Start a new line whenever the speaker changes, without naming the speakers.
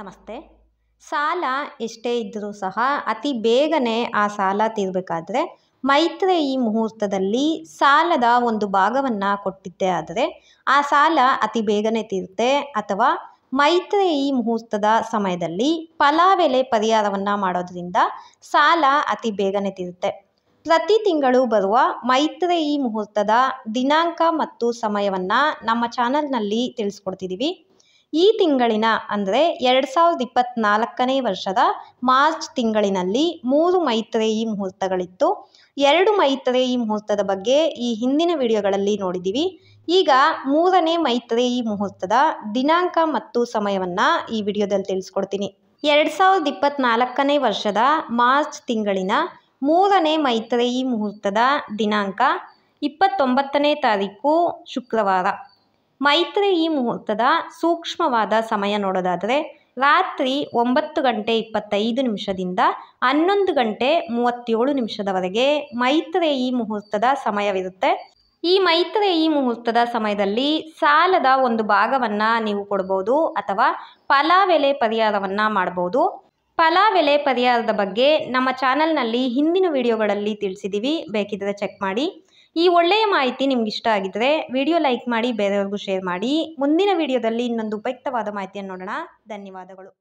ನಮಸ್ತೆ ಸಾಲ ಎಷ್ಟೇ ಇದ್ದರೂ ಸಹ ಅತಿ ಬೇಗನೆ ಆ ಸಾಲ ತೀರಬೇಕಾದ್ರೆ ಈ ಮುಹೂರ್ತದಲ್ಲಿ ಸಾಲದ ಒಂದು ಭಾಗವನ್ನು ಕೊಟ್ಟಿದ್ದೆ ಆದರೆ ಆ ಸಾಲ ಅತಿ ಬೇಗನೆ ತೀರುತ್ತೆ ಅಥವಾ ಈ ಮುಹೂರ್ತದ ಸಮಯದಲ್ಲಿ ಫಲಾವೆಲೆ ಪರಿಹಾರವನ್ನು ಮಾಡೋದರಿಂದ ಸಾಲ ಅತಿ ಬೇಗನೆ ತೀರುತ್ತೆ ಪ್ರತಿ ತಿಂಗಳು ಬರುವ ಈ ಮುಹೂರ್ತದ ದಿನಾಂಕ ಮತ್ತು ಸಮಯವನ್ನು ನಮ್ಮ ಚಾನಲ್ನಲ್ಲಿ ತಿಳಿಸ್ಕೊಡ್ತಿದ್ದೀವಿ ಈ ತಿಂಗಳಿನ ಅಂದರೆ ಎರಡು ಸಾವಿರದ ಇಪ್ಪತ್ತ್ನಾಲ್ಕನೇ ವರ್ಷದ ಮಾರ್ಚ್ ತಿಂಗಳಿನಲ್ಲಿ ಮೂರು ಮೈತ್ರೇಯಿ ಮುಹೂರ್ತಗಳಿತ್ತು ಎರಡು ಮೈತ್ರೇಯಿ ಮುಹೂರ್ತದ ಬಗ್ಗೆ ಈ ಹಿಂದಿನ ವಿಡಿಯೋಗಳಲ್ಲಿ ನೋಡಿದ್ದೀವಿ ಈಗ ಮೂರನೇ ಮೈತ್ರೇಯಿ ಮುಹೂರ್ತದ ದಿನಾಂಕ ಮತ್ತು ಸಮಯವನ್ನು ಈ ವಿಡಿಯೋದಲ್ಲಿ ತಿಳಿಸ್ಕೊಡ್ತೀನಿ ಎರಡು ಸಾವಿರದ ಇಪ್ಪತ್ತ್ನಾಲ್ಕನೇ ವರ್ಷದ ಮಾರ್ಚ್ ತಿಂಗಳಿನ ಮೂರನೇ ಮೈತ್ರೇಯಿ ಮುಹೂರ್ತದ ದಿನಾಂಕ ಇಪ್ಪತ್ತೊಂಬತ್ತನೇ ತಾರೀಕು ಶುಕ್ರವಾರ ಮೈತ್ರಿ ಈ ಮುಹೂರ್ತದ ಸೂಕ್ಷ್ಮವಾದ ಸಮಯ ನೋಡೋದಾದರೆ ರಾತ್ರಿ ಒಂಬತ್ತು ಗಂಟೆ ಇಪ್ಪತ್ತೈದು ನಿಮಿಷದಿಂದ ಹನ್ನೊಂದು ಗಂಟೆ ಮೂವತ್ತೇಳು ನಿಮಿಷದವರೆಗೆ ಈ ಮುಹೂರ್ತದ ಸಮಯವಿರುತ್ತೆ ಈ ಈ ಮುಹೂರ್ತದ ಸಮಯದಲ್ಲಿ ಸಾಲದ ಒಂದು ಭಾಗವನ್ನು ನೀವು ಕೊಡ್ಬೋದು ಅಥವಾ ಫಲಾವೆಲೆ ಪರಿಹಾರವನ್ನು ಮಾಡ್ಬೋದು ಫಲಾವೆಲೆ ಪರಿಹಾರದ ಬಗ್ಗೆ ನಮ್ಮ ಚಾನಲ್ನಲ್ಲಿ ಹಿಂದಿನ ವಿಡಿಯೋಗಳಲ್ಲಿ ತಿಳಿಸಿದ್ದೀವಿ ಬೇಕಿದ್ದರೆ ಚೆಕ್ ಮಾಡಿ ಈ ಒಳ್ಳೆಯ ಮಾಹಿತಿ ನಿಮ್ಗೆ ಇಷ್ಟ ಆಗಿದ್ರೆ ವಿಡಿಯೋ ಲೈಕ್ ಮಾಡಿ ಬೇರೆಯವ್ರಿಗೂ ಶೇರ್ ಮಾಡಿ ಮುಂದಿನ ವಿಡಿಯೋದಲ್ಲಿ ಇನ್ನೊಂದು ಉಪಯುಕ್ತವಾದ ಮಾಹಿತಿಯನ್ನು ನೋಡೋಣ ಧನ್ಯವಾದಗಳು